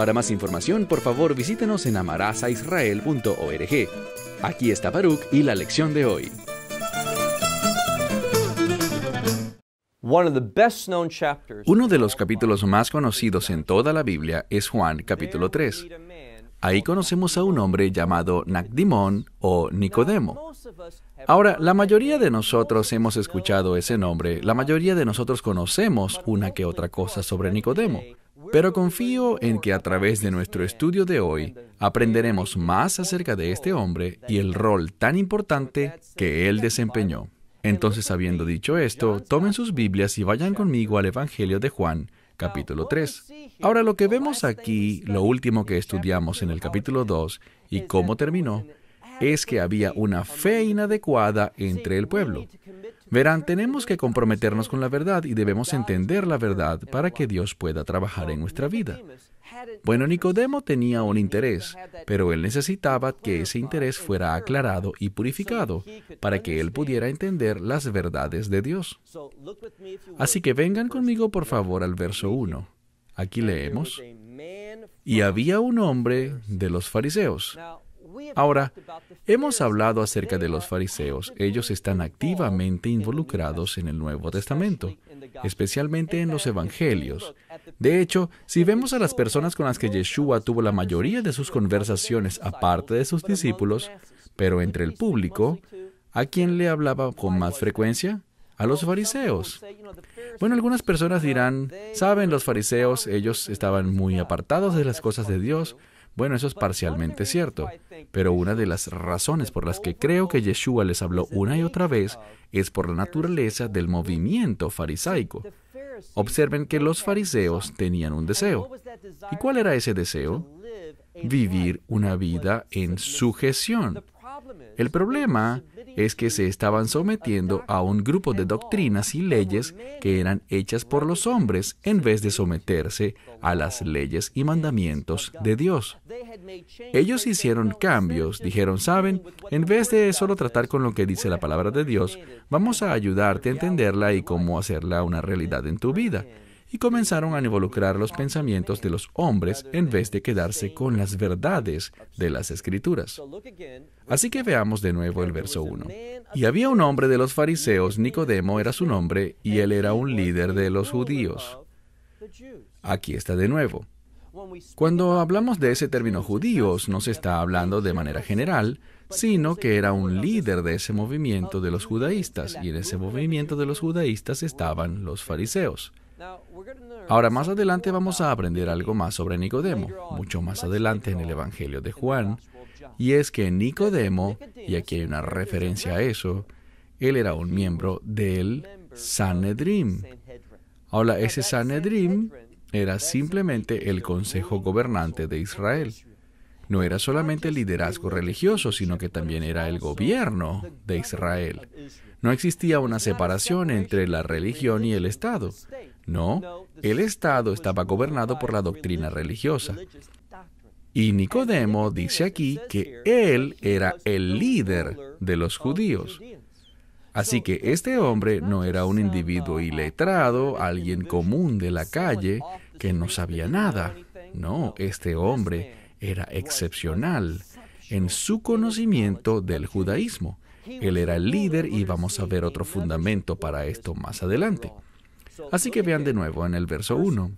para más información, por favor, visítenos en amarazaisrael.org. Aquí está Baruch y la lección de hoy. Uno de los capítulos más conocidos en toda la Biblia es Juan capítulo 3. Ahí conocemos a un hombre llamado Nacdimón o Nicodemo. Ahora, la mayoría de nosotros hemos escuchado ese nombre, la mayoría de nosotros conocemos una que otra cosa sobre Nicodemo. Pero confío en que a través de nuestro estudio de hoy aprenderemos más acerca de este hombre y el rol tan importante que él desempeñó. Entonces, habiendo dicho esto, tomen sus Biblias y vayan conmigo al Evangelio de Juan, capítulo 3. Ahora lo que vemos aquí, lo último que estudiamos en el capítulo 2 y cómo terminó, es que había una fe inadecuada entre el pueblo. Verán, tenemos que comprometernos con la verdad y debemos entender la verdad para que Dios pueda trabajar en nuestra vida. Bueno, Nicodemo tenía un interés, pero él necesitaba que ese interés fuera aclarado y purificado para que él pudiera entender las verdades de Dios. Así que vengan conmigo por favor al verso 1. Aquí leemos, y había un hombre de los fariseos. Ahora, hemos hablado acerca de los fariseos. Ellos están activamente involucrados en el Nuevo Testamento, especialmente en los Evangelios. De hecho, si vemos a las personas con las que Yeshua tuvo la mayoría de sus conversaciones aparte de sus discípulos, pero entre el público, ¿a quién le hablaba con más frecuencia? a los fariseos. Bueno, algunas personas dirán, saben, los fariseos, ellos estaban muy apartados de las cosas de Dios, bueno, eso es parcialmente cierto, pero una de las razones por las que creo que Yeshua les habló una y otra vez es por la naturaleza del movimiento farisaico. Observen que los fariseos tenían un deseo. ¿Y cuál era ese deseo? Vivir una vida en sujeción. El problema es que se estaban sometiendo a un grupo de doctrinas y leyes que eran hechas por los hombres en vez de someterse a las leyes y mandamientos de Dios. Ellos hicieron cambios, dijeron, saben, en vez de solo tratar con lo que dice la palabra de Dios, vamos a ayudarte a entenderla y cómo hacerla una realidad en tu vida y comenzaron a involucrar los pensamientos de los hombres en vez de quedarse con las verdades de las escrituras. Así que veamos de nuevo el verso 1. Y había un hombre de los fariseos, Nicodemo era su nombre, y él era un líder de los judíos. Aquí está de nuevo. Cuando hablamos de ese término judíos, no se está hablando de manera general, sino que era un líder de ese movimiento de los judaístas, y en ese movimiento de los judaístas estaban los fariseos. Ahora más adelante vamos a aprender algo más sobre Nicodemo, mucho más adelante en el Evangelio de Juan, y es que Nicodemo, y aquí hay una referencia a eso, él era un miembro del Sanedrim. Ahora, ese Sanedrim era simplemente el consejo gobernante de Israel. No era solamente el liderazgo religioso, sino que también era el gobierno de Israel. No existía una separación entre la religión y el Estado. No, el Estado estaba gobernado por la doctrina religiosa. Y Nicodemo dice aquí que él era el líder de los judíos. Así que este hombre no era un individuo iletrado, alguien común de la calle, que no sabía nada. No, este hombre era excepcional en su conocimiento del judaísmo. Él era el líder y vamos a ver otro fundamento para esto más adelante. Así que vean de nuevo en el verso 1.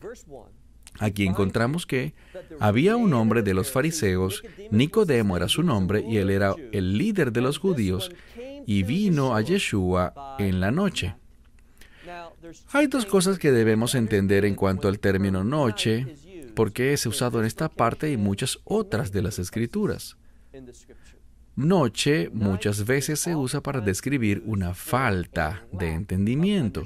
Aquí encontramos que había un hombre de los fariseos, Nicodemo era su nombre, y él era el líder de los judíos, y vino a Yeshua en la noche. Hay dos cosas que debemos entender en cuanto al término noche, porque es usado en esta parte y muchas otras de las escrituras. Noche muchas veces se usa para describir una falta de entendimiento.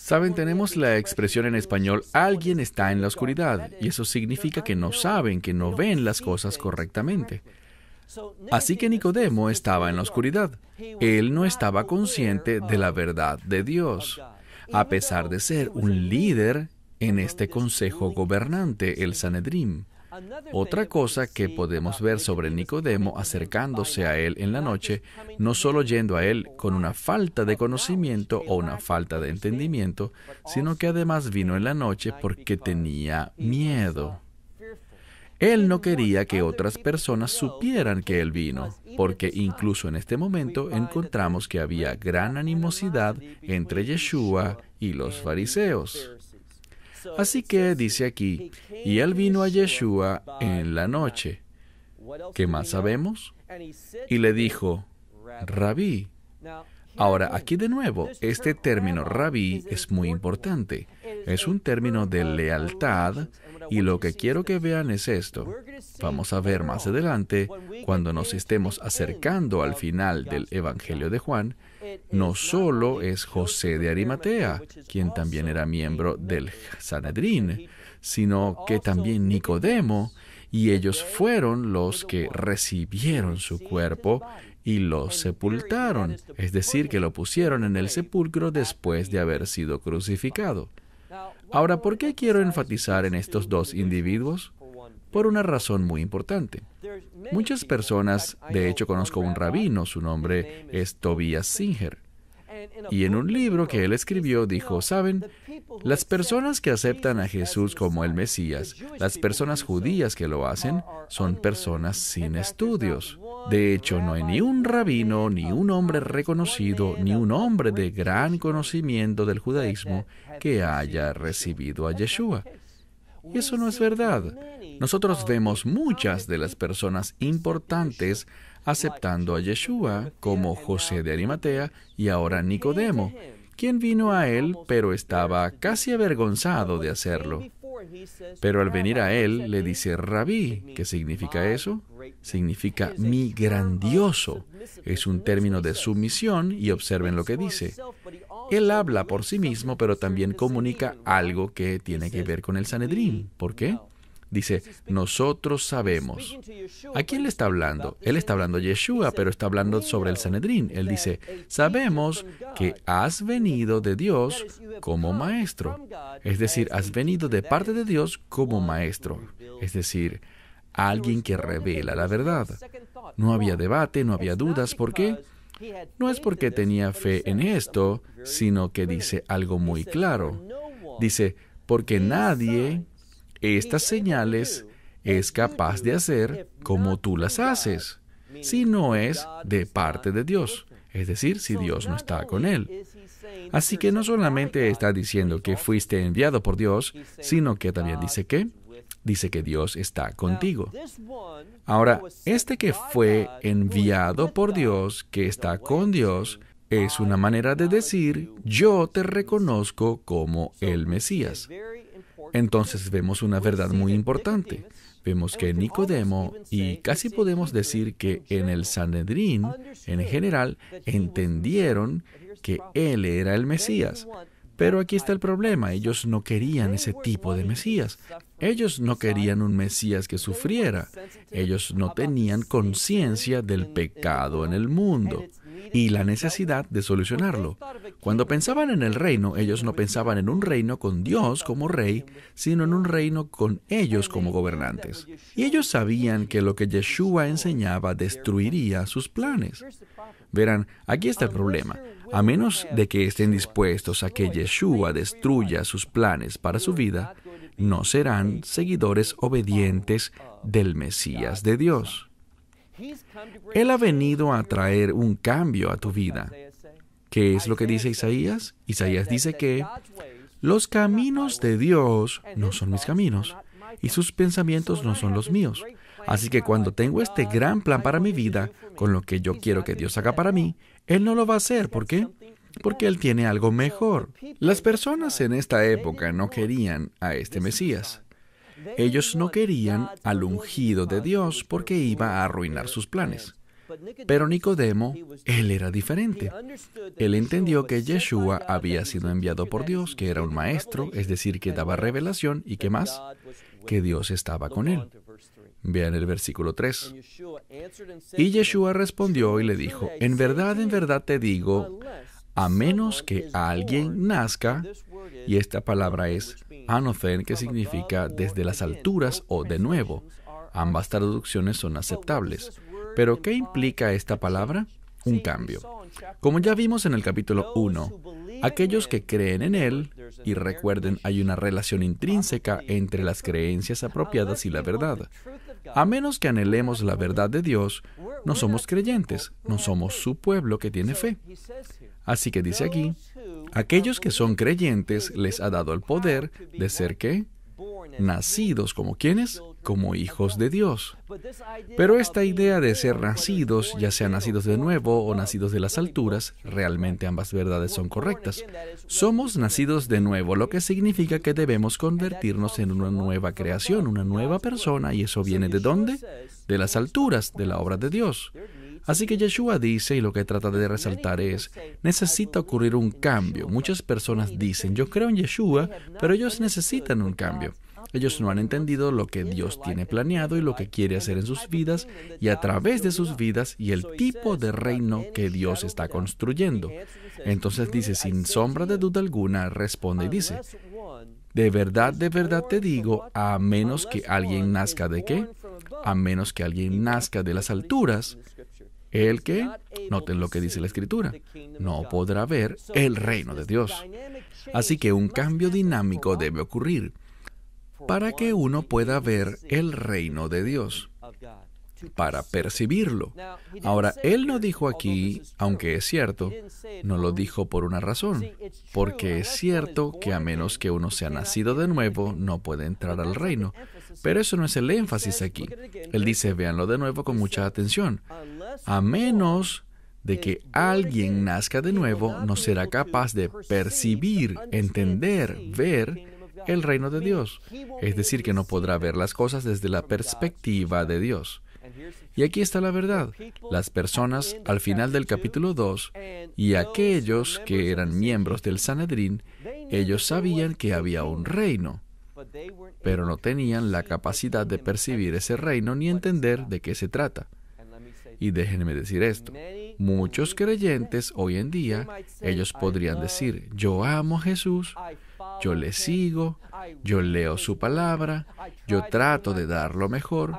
Saben, tenemos la expresión en español, alguien está en la oscuridad, y eso significa que no saben, que no ven las cosas correctamente. Así que Nicodemo estaba en la oscuridad. Él no estaba consciente de la verdad de Dios, a pesar de ser un líder en este consejo gobernante, el Sanedrim. Otra cosa que podemos ver sobre Nicodemo acercándose a él en la noche, no solo yendo a él con una falta de conocimiento o una falta de entendimiento, sino que además vino en la noche porque tenía miedo. Él no quería que otras personas supieran que él vino, porque incluso en este momento encontramos que había gran animosidad entre Yeshua y los fariseos. Así que dice aquí, y él vino a Yeshua en la noche. ¿Qué más sabemos? Y le dijo, rabí. Ahora, aquí de nuevo, este término rabí es muy importante. Es un término de lealtad y lo que quiero que vean es esto. Vamos a ver más adelante, cuando nos estemos acercando al final del Evangelio de Juan, no solo es José de Arimatea, quien también era miembro del Sanedrín, sino que también Nicodemo, y ellos fueron los que recibieron su cuerpo y lo sepultaron, es decir, que lo pusieron en el sepulcro después de haber sido crucificado. Ahora, ¿por qué quiero enfatizar en estos dos individuos? por una razón muy importante. Muchas personas, de hecho conozco un rabino, su nombre es Tobias Singer. Y en un libro que él escribió dijo, ¿saben? Las personas que aceptan a Jesús como el Mesías, las personas judías que lo hacen, son personas sin estudios. De hecho, no hay ni un rabino, ni un hombre reconocido, ni un hombre de gran conocimiento del judaísmo que haya recibido a Yeshua. Y eso no es verdad. Nosotros vemos muchas de las personas importantes aceptando a Yeshua, como José de Arimatea y ahora Nicodemo, quien vino a él pero estaba casi avergonzado de hacerlo. Pero al venir a él le dice rabí. ¿Qué significa eso? Significa mi grandioso. Es un término de sumisión y observen lo que dice. Él habla por sí mismo, pero también comunica algo que tiene que ver con el Sanedrín. ¿Por qué? Dice, nosotros sabemos. ¿A quién le está hablando? Él está hablando a Yeshua, pero está hablando sobre el Sanedrín. Él dice, sabemos que has venido de Dios como maestro. Es decir, has venido de parte de Dios como maestro. Es decir, alguien que revela la verdad. No había debate, no había dudas. ¿Por qué? No es porque tenía fe en esto, sino que dice algo muy claro. Dice, porque nadie estas señales es capaz de hacer como tú las haces, si no es de parte de Dios, es decir, si Dios no está con él. Así que no solamente está diciendo que fuiste enviado por Dios, sino que también dice que dice que Dios está contigo. Ahora, este que fue enviado por Dios, que está con Dios, es una manera de decir, yo te reconozco como el Mesías. Entonces vemos una verdad muy importante. Vemos que Nicodemo, y casi podemos decir que en el Sanedrín, en general, entendieron que él era el Mesías. Pero aquí está el problema, ellos no querían ese tipo de Mesías. Ellos no querían un Mesías que sufriera. Ellos no tenían conciencia del pecado en el mundo y la necesidad de solucionarlo. Cuando pensaban en el reino, ellos no pensaban en un reino con Dios como rey, sino en un reino con ellos como gobernantes. Y ellos sabían que lo que Yeshua enseñaba destruiría sus planes. Verán, aquí está el problema. A menos de que estén dispuestos a que Yeshua destruya sus planes para su vida, no serán seguidores obedientes del Mesías de Dios. Él ha venido a traer un cambio a tu vida. ¿Qué es lo que dice Isaías? Isaías dice que los caminos de Dios no son mis caminos y sus pensamientos no son los míos. Así que cuando tengo este gran plan para mi vida, con lo que yo quiero que Dios haga para mí, Él no lo va a hacer. ¿Por qué? porque él tiene algo mejor. Las personas en esta época no querían a este Mesías. Ellos no querían al ungido de Dios porque iba a arruinar sus planes. Pero Nicodemo, él era diferente. Él entendió que Yeshua había sido enviado por Dios, que era un maestro, es decir, que daba revelación y que más, que Dios estaba con él. Vean el versículo 3. Y Yeshua respondió y le dijo, en verdad, en verdad te digo, a menos que alguien nazca, y esta palabra es anothen, que significa desde las alturas o de nuevo. Ambas traducciones son aceptables. Pero, ¿qué implica esta palabra? Un cambio. Como ya vimos en el capítulo 1, aquellos que creen en Él, y recuerden, hay una relación intrínseca entre las creencias apropiadas y la verdad. A menos que anhelemos la verdad de Dios, no somos creyentes, no somos su pueblo que tiene fe. Así que dice aquí, aquellos que son creyentes les ha dado el poder de ser qué? Nacidos como quienes? Como hijos de Dios. Pero esta idea de ser nacidos, ya sea nacidos de nuevo o nacidos de las alturas, realmente ambas verdades son correctas. Somos nacidos de nuevo, lo que significa que debemos convertirnos en una nueva creación, una nueva persona, y eso viene de dónde? De las alturas, de la obra de Dios. Así que Yeshua dice, y lo que trata de resaltar es, necesita ocurrir un cambio. Muchas personas dicen, yo creo en Yeshua, pero ellos necesitan un cambio. Ellos no han entendido lo que Dios tiene planeado y lo que quiere hacer en sus vidas y a través de sus vidas y el tipo de reino que Dios está construyendo. Entonces dice, sin sombra de duda alguna, responde y dice, de verdad, de verdad te digo, a menos que alguien nazca de qué? A menos que alguien nazca de las alturas, el que, noten lo que dice la escritura, no podrá ver el reino de Dios. Así que un cambio dinámico debe ocurrir para que uno pueda ver el reino de Dios, para percibirlo. Ahora, Él no dijo aquí, aunque es cierto, no lo dijo por una razón, porque es cierto que a menos que uno sea nacido de nuevo, no puede entrar al reino. Pero eso no es el énfasis aquí. Él dice, véanlo de nuevo con mucha atención. A menos de que alguien nazca de nuevo, no será capaz de percibir, entender, ver el reino de Dios. Es decir, que no podrá ver las cosas desde la perspectiva de Dios. Y aquí está la verdad. Las personas al final del capítulo 2 y aquellos que eran miembros del Sanedrín, ellos sabían que había un reino pero no tenían la capacidad de percibir ese reino ni entender de qué se trata. Y déjenme decir esto, muchos creyentes hoy en día, ellos podrían decir, yo amo a Jesús, yo le sigo, yo leo su palabra, yo trato de dar lo mejor,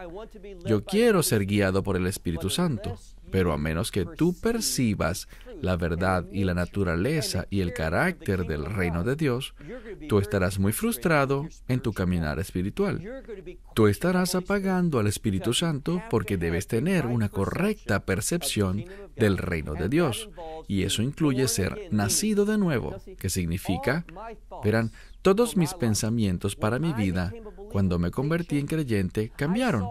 yo quiero ser guiado por el Espíritu Santo, pero a menos que tú percibas la verdad y la naturaleza y el carácter del reino de Dios, tú estarás muy frustrado en tu caminar espiritual. Tú estarás apagando al Espíritu Santo porque debes tener una correcta percepción del reino de Dios. Y eso incluye ser nacido de nuevo, que significa, verán, todos mis pensamientos para mi vida, cuando me convertí en creyente, cambiaron.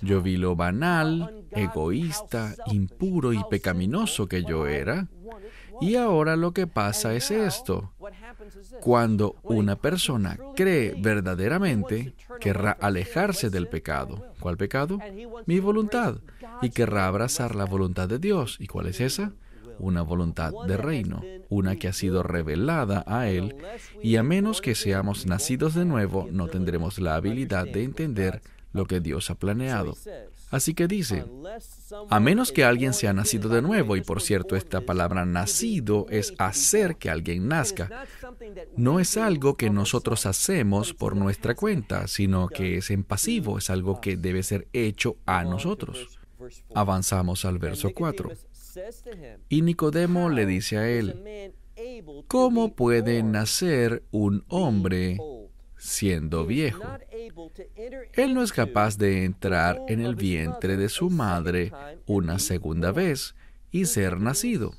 Yo vi lo banal, egoísta, impuro y pecaminoso que yo era. Y ahora lo que pasa es esto. Cuando una persona cree verdaderamente, querrá alejarse del pecado. ¿Cuál pecado? Mi voluntad. Y querrá abrazar la voluntad de Dios. ¿Y cuál es esa? Una voluntad de reino, una que ha sido revelada a Él, y a menos que seamos nacidos de nuevo, no tendremos la habilidad de entender lo que Dios ha planeado. Así que dice, a menos que alguien sea nacido de nuevo, y por cierto esta palabra nacido es hacer que alguien nazca, no es algo que nosotros hacemos por nuestra cuenta, sino que es en pasivo, es algo que debe ser hecho a nosotros. Avanzamos al verso 4. Y Nicodemo le dice a él, ¿cómo puede nacer un hombre siendo viejo? Él no es capaz de entrar en el vientre de su madre una segunda vez y ser nacido.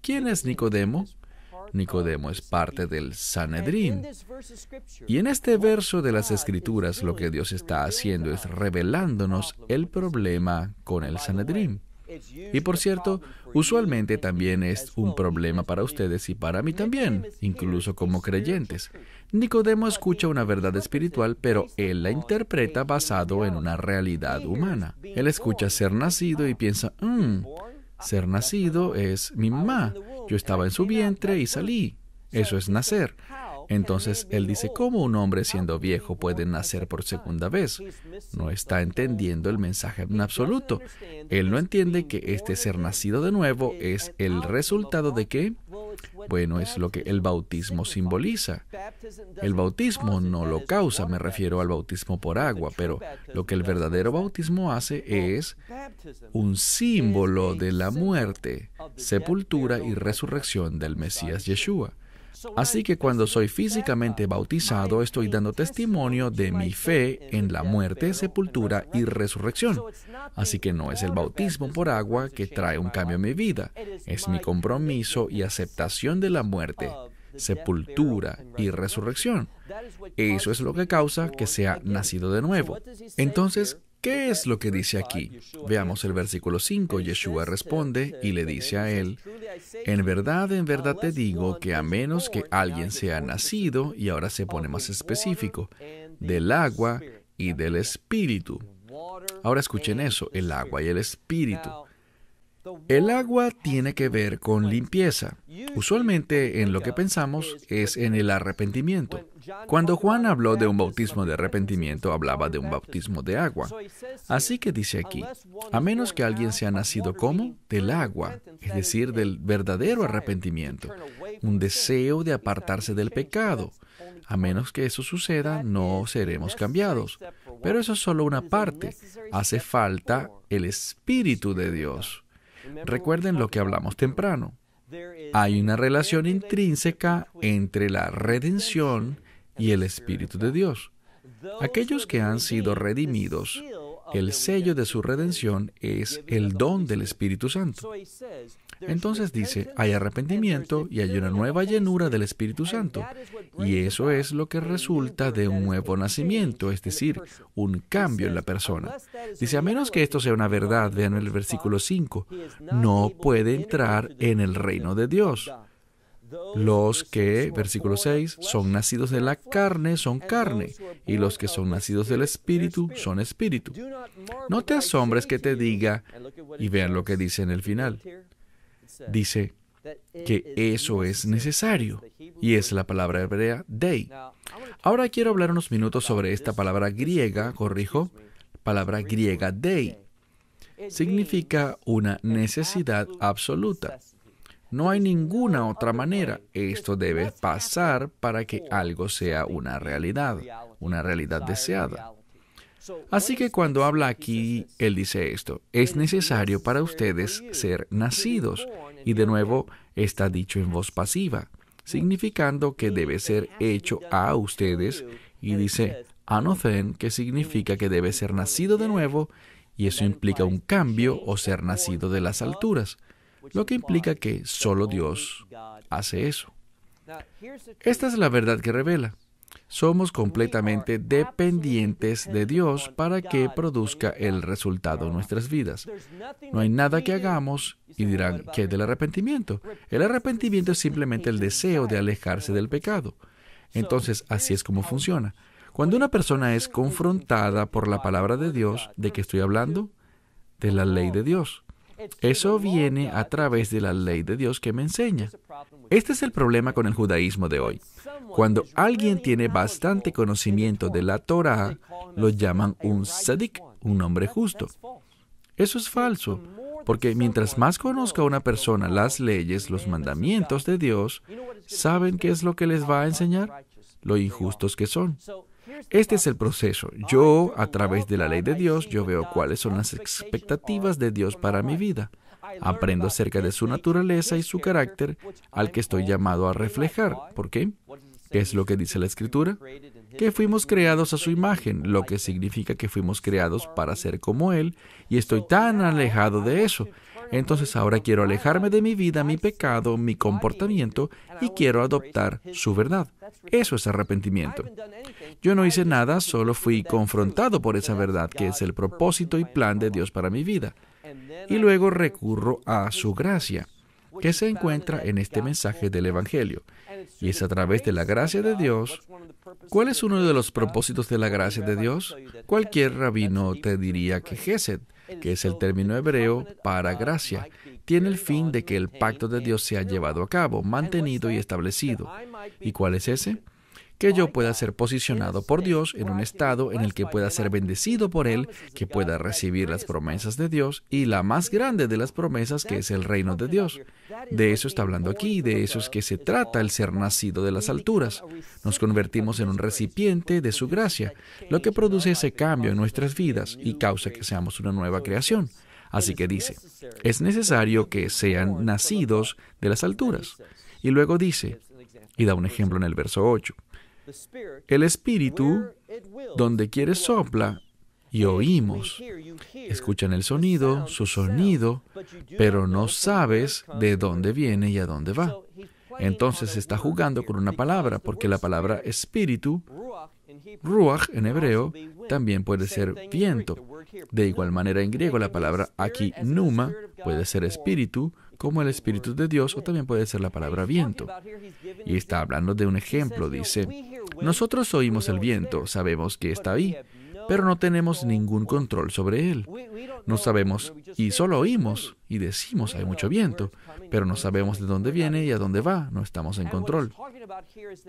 ¿Quién es Nicodemo? Nicodemo es parte del Sanedrín. Y en este verso de las Escrituras lo que Dios está haciendo es revelándonos el problema con el Sanedrín. Y por cierto, usualmente también es un problema para ustedes y para mí también, incluso como creyentes. Nicodemo escucha una verdad espiritual, pero él la interpreta basado en una realidad humana. Él escucha ser nacido y piensa, mm, ser nacido es mi mamá. Yo estaba en su vientre y salí. Eso es nacer. Entonces él dice, ¿cómo un hombre siendo viejo puede nacer por segunda vez? No está entendiendo el mensaje en absoluto. Él no entiende que este ser nacido de nuevo es el resultado de qué? Bueno, es lo que el bautismo simboliza. El bautismo no lo causa, me refiero al bautismo por agua, pero lo que el verdadero bautismo hace es un símbolo de la muerte, sepultura y resurrección del Mesías Yeshua. Así que cuando soy físicamente bautizado, estoy dando testimonio de mi fe en la muerte, sepultura y resurrección. Así que no es el bautismo por agua que trae un cambio en mi vida, es mi compromiso y aceptación de la muerte sepultura y resurrección. Eso es lo que causa que sea nacido de nuevo. Entonces, ¿Qué es lo que dice aquí? Veamos el versículo 5. Yeshua responde y le dice a él, En verdad, en verdad te digo que a menos que alguien sea nacido, y ahora se pone más específico, del agua y del espíritu. Ahora escuchen eso, el agua y el espíritu. El agua tiene que ver con limpieza. Usualmente en lo que pensamos es en el arrepentimiento. Cuando Juan habló de un bautismo de arrepentimiento, hablaba de un bautismo de agua. Así que dice aquí, a menos que alguien sea nacido como del agua, es decir, del verdadero arrepentimiento, un deseo de apartarse del pecado. A menos que eso suceda, no seremos cambiados. Pero eso es solo una parte. Hace falta el Espíritu de Dios. Recuerden lo que hablamos temprano. Hay una relación intrínseca entre la redención y el Espíritu de Dios. Aquellos que han sido redimidos, el sello de su redención es el don del Espíritu Santo. Entonces dice, hay arrepentimiento y hay una nueva llenura del Espíritu Santo. Y eso es lo que resulta de un nuevo nacimiento, es decir, un cambio en la persona. Dice, a menos que esto sea una verdad, vean el versículo 5, no puede entrar en el reino de Dios. Los que, versículo 6, son nacidos de la carne son carne, y los que son nacidos del espíritu son espíritu. No te asombres que te diga, y vean lo que dice en el final. Dice que eso es necesario, y es la palabra hebrea dei. Ahora quiero hablar unos minutos sobre esta palabra griega, corrijo, palabra griega dei. Significa una necesidad absoluta. No hay ninguna otra manera. Esto debe pasar para que algo sea una realidad, una realidad deseada. Así que cuando habla aquí, él dice esto, es necesario para ustedes ser nacidos. Y de nuevo está dicho en voz pasiva, significando que debe ser hecho a ustedes. Y dice anothen, que significa que debe ser nacido de nuevo, y eso implica un cambio o ser nacido de las alturas lo que implica que solo Dios hace eso. Esta es la verdad que revela. Somos completamente dependientes de Dios para que produzca el resultado en nuestras vidas. No hay nada que hagamos y dirán que es del arrepentimiento. El arrepentimiento es simplemente el deseo de alejarse del pecado. Entonces, así es como funciona. Cuando una persona es confrontada por la palabra de Dios, ¿de qué estoy hablando? De la ley de Dios. Eso viene a través de la ley de Dios que me enseña. Este es el problema con el judaísmo de hoy. Cuando alguien tiene bastante conocimiento de la Torah, lo llaman un sadik, un hombre justo. Eso es falso, porque mientras más conozca una persona las leyes, los mandamientos de Dios, ¿saben qué es lo que les va a enseñar? Lo injustos que son. Este es el proceso. Yo, a través de la ley de Dios, yo veo cuáles son las expectativas de Dios para mi vida. Aprendo acerca de su naturaleza y su carácter al que estoy llamado a reflejar. ¿Por qué? ¿Qué es lo que dice la escritura? Que fuimos creados a su imagen, lo que significa que fuimos creados para ser como Él, y estoy tan alejado de eso entonces ahora quiero alejarme de mi vida, mi pecado, mi comportamiento y quiero adoptar su verdad. Eso es arrepentimiento. Yo no hice nada, solo fui confrontado por esa verdad, que es el propósito y plan de Dios para mi vida. Y luego recurro a su gracia, que se encuentra en este mensaje del Evangelio. Y es a través de la gracia de Dios. ¿Cuál es uno de los propósitos de la gracia de Dios? Cualquier rabino te diría que Gesed que es el término hebreo para gracia, tiene el fin de que el pacto de Dios sea llevado a cabo, mantenido y establecido. ¿Y cuál es ese? que yo pueda ser posicionado por Dios en un estado en el que pueda ser bendecido por Él, que pueda recibir las promesas de Dios y la más grande de las promesas que es el reino de Dios. De eso está hablando aquí, de eso es que se trata el ser nacido de las alturas. Nos convertimos en un recipiente de su gracia, lo que produce ese cambio en nuestras vidas y causa que seamos una nueva creación. Así que dice, es necesario que sean nacidos de las alturas. Y luego dice, y da un ejemplo en el verso 8, el Espíritu, donde quiere, sopla y oímos. Escuchan el sonido, su sonido, pero no sabes de dónde viene y a dónde va. Entonces está jugando con una palabra, porque la palabra espíritu, ruach en hebreo, también puede ser viento. De igual manera en griego la palabra aquí numa puede ser espíritu, como el Espíritu de Dios o también puede ser la palabra viento. Y está hablando de un ejemplo, dice, nosotros oímos el viento, sabemos que está ahí, pero no tenemos ningún control sobre él. No sabemos y solo oímos y decimos hay mucho viento, pero no sabemos de dónde viene y a dónde va, no estamos en control.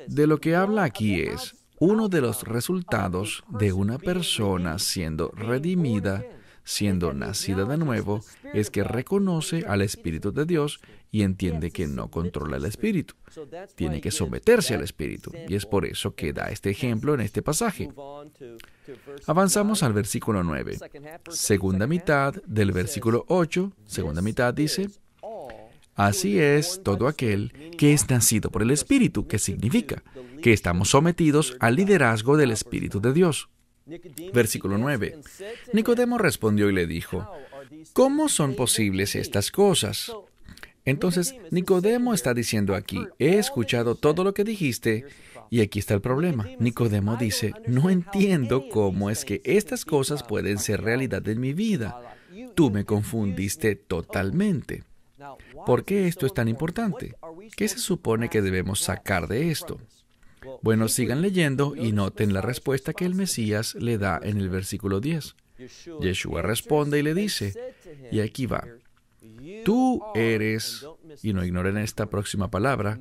De lo que habla aquí es uno de los resultados de una persona siendo redimida siendo nacida de nuevo, es que reconoce al Espíritu de Dios y entiende que no controla el Espíritu. Tiene que someterse al Espíritu. Y es por eso que da este ejemplo en este pasaje. Avanzamos al versículo 9. Segunda mitad del versículo 8, segunda mitad dice, Así es todo aquel que es nacido por el Espíritu, que significa que estamos sometidos al liderazgo del Espíritu de Dios. Versículo 9. Nicodemo respondió y le dijo, ¿cómo son posibles estas cosas? Entonces, Nicodemo está diciendo aquí, he escuchado todo lo que dijiste y aquí está el problema. Nicodemo dice, no entiendo cómo es que estas cosas pueden ser realidad en mi vida. Tú me confundiste totalmente. ¿Por qué esto es tan importante? ¿Qué se supone que debemos sacar de esto? Bueno, sigan leyendo y noten la respuesta que el Mesías le da en el versículo 10. Yeshua responde y le dice, y aquí va, tú eres, y no ignoren esta próxima palabra,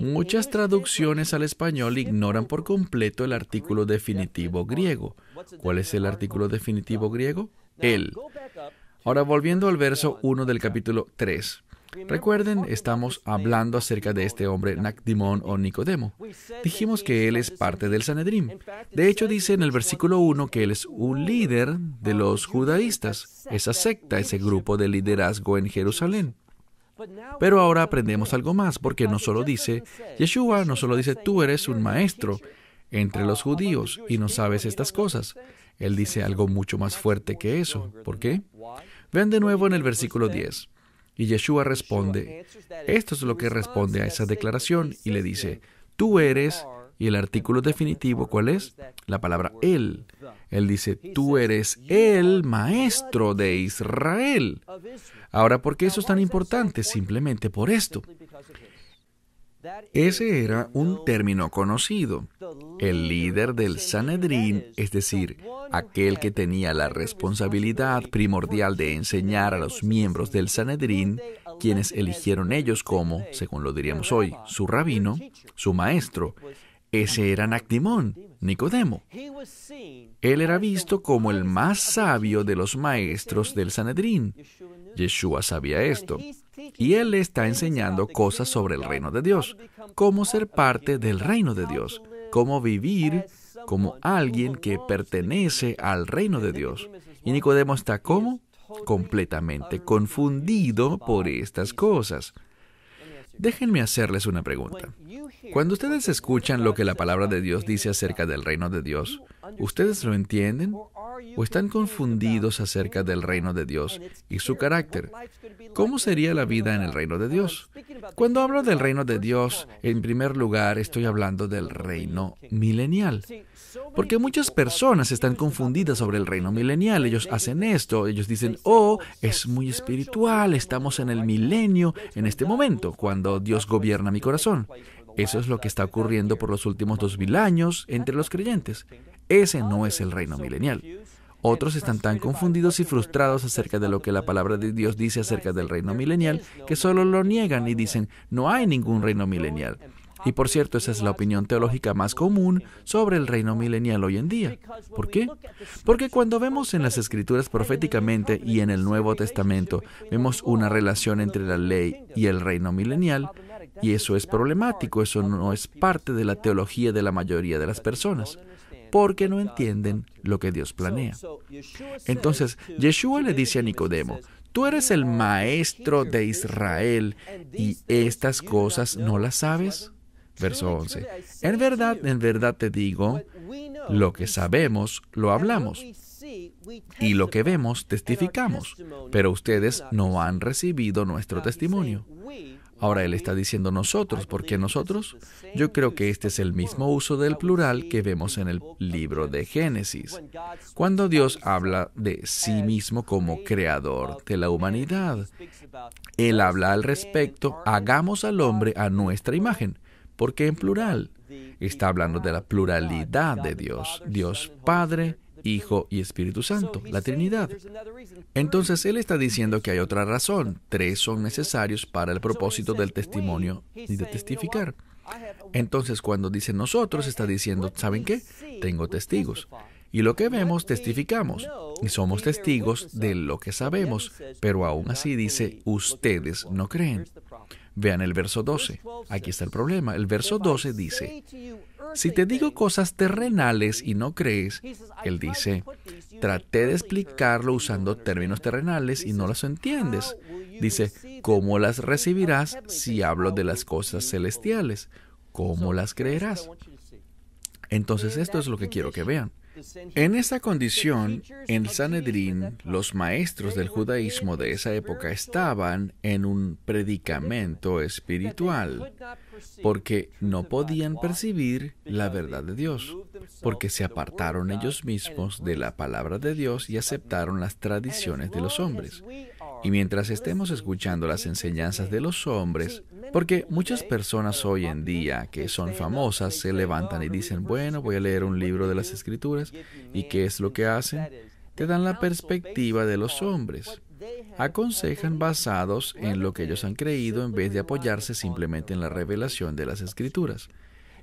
muchas traducciones al español ignoran por completo el artículo definitivo griego. ¿Cuál es el artículo definitivo griego? Él. Ahora volviendo al verso 1 del capítulo 3. Recuerden, estamos hablando acerca de este hombre Nacdimón o Nicodemo. Dijimos que él es parte del Sanedrín. De hecho, dice en el versículo 1 que él es un líder de los judaístas, esa secta, ese grupo de liderazgo en Jerusalén. Pero ahora aprendemos algo más, porque no solo dice, Yeshua no solo dice, tú eres un maestro entre los judíos y no sabes estas cosas. Él dice algo mucho más fuerte que eso. ¿Por qué? Ven de nuevo en el versículo 10. Y Yeshua responde, esto es lo que responde a esa declaración y le dice, tú eres, y el artículo definitivo, ¿cuál es? La palabra Él. Él dice, tú eres el maestro de Israel. Ahora, ¿por qué eso es tan importante? Simplemente por esto. Ese era un término conocido. El líder del Sanedrín, es decir, aquel que tenía la responsabilidad primordial de enseñar a los miembros del Sanedrín, quienes eligieron ellos como, según lo diríamos hoy, su rabino, su maestro. Ese era Nactimón, Nicodemo. Él era visto como el más sabio de los maestros del Sanedrín. Yeshua sabía esto. Y Él le está enseñando cosas sobre el reino de Dios, cómo ser parte del reino de Dios, cómo vivir como alguien que pertenece al reino de Dios. Y Nicodemo está como completamente confundido por estas cosas. Déjenme hacerles una pregunta. Cuando ustedes escuchan lo que la palabra de Dios dice acerca del reino de Dios, ¿Ustedes lo entienden? ¿O están confundidos acerca del reino de Dios y su carácter? ¿Cómo sería la vida en el reino de Dios? Cuando hablo del reino de Dios, en primer lugar estoy hablando del reino milenial. Porque muchas personas están confundidas sobre el reino milenial. Ellos hacen esto, ellos dicen, oh, es muy espiritual, estamos en el milenio, en este momento, cuando Dios gobierna mi corazón. Eso es lo que está ocurriendo por los últimos dos mil años entre los creyentes. Ese no es el reino milenial. Otros están tan confundidos y frustrados acerca de lo que la palabra de Dios dice acerca del reino milenial que solo lo niegan y dicen, no hay ningún reino milenial. Y por cierto, esa es la opinión teológica más común sobre el reino milenial hoy en día. ¿Por qué? Porque cuando vemos en las escrituras proféticamente y en el Nuevo Testamento, vemos una relación entre la ley y el reino milenial, y eso es problemático, eso no es parte de la teología de la mayoría de las personas porque no entienden lo que Dios planea. Entonces, Yeshua le dice a Nicodemo, Tú eres el maestro de Israel y estas cosas no las sabes. Verso 11. En verdad, en verdad te digo, lo que sabemos, lo hablamos. Y lo que vemos, testificamos. Pero ustedes no han recibido nuestro testimonio. Ahora él está diciendo nosotros, porque nosotros, yo creo que este es el mismo uso del plural que vemos en el libro de Génesis, cuando Dios habla de sí mismo como creador de la humanidad. Él habla al respecto, hagamos al hombre a nuestra imagen, porque en plural está hablando de la pluralidad de Dios, Dios Padre, Hijo y Espíritu Santo, la Trinidad. Entonces Él está diciendo que hay otra razón. Tres son necesarios para el propósito del testimonio y de testificar. Entonces cuando dice nosotros, está diciendo, ¿saben qué? Tengo testigos. Y lo que vemos, testificamos. Y somos testigos de lo que sabemos. Pero aún así dice, ustedes no creen. Vean el verso 12. Aquí está el problema. El verso 12 dice, si te digo cosas terrenales y no crees, él dice, traté de explicarlo usando términos terrenales y no los entiendes. Dice, ¿cómo las recibirás si hablo de las cosas celestiales? ¿Cómo las creerás? Entonces esto es lo que quiero que vean. En esa condición, en Sanedrín, los maestros del judaísmo de esa época estaban en un predicamento espiritual, porque no podían percibir la verdad de Dios, porque se apartaron ellos mismos de la palabra de Dios y aceptaron las tradiciones de los hombres. Y mientras estemos escuchando las enseñanzas de los hombres, porque muchas personas hoy en día que son famosas se levantan y dicen, bueno, voy a leer un libro de las escrituras, ¿y qué es lo que hacen? Te dan la perspectiva de los hombres. Aconsejan basados en lo que ellos han creído en vez de apoyarse simplemente en la revelación de las escrituras.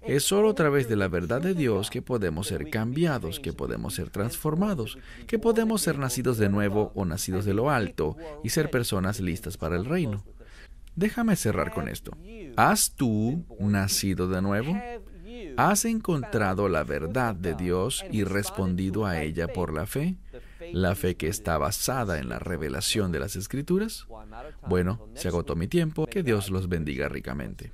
Es solo a través de la verdad de Dios que podemos ser cambiados, que podemos ser transformados, que podemos ser nacidos de nuevo o nacidos de lo alto y ser personas listas para el reino. Déjame cerrar con esto. ¿Has tú nacido de nuevo? ¿Has encontrado la verdad de Dios y respondido a ella por la fe? ¿La fe que está basada en la revelación de las Escrituras? Bueno, se agotó mi tiempo. Que Dios los bendiga ricamente.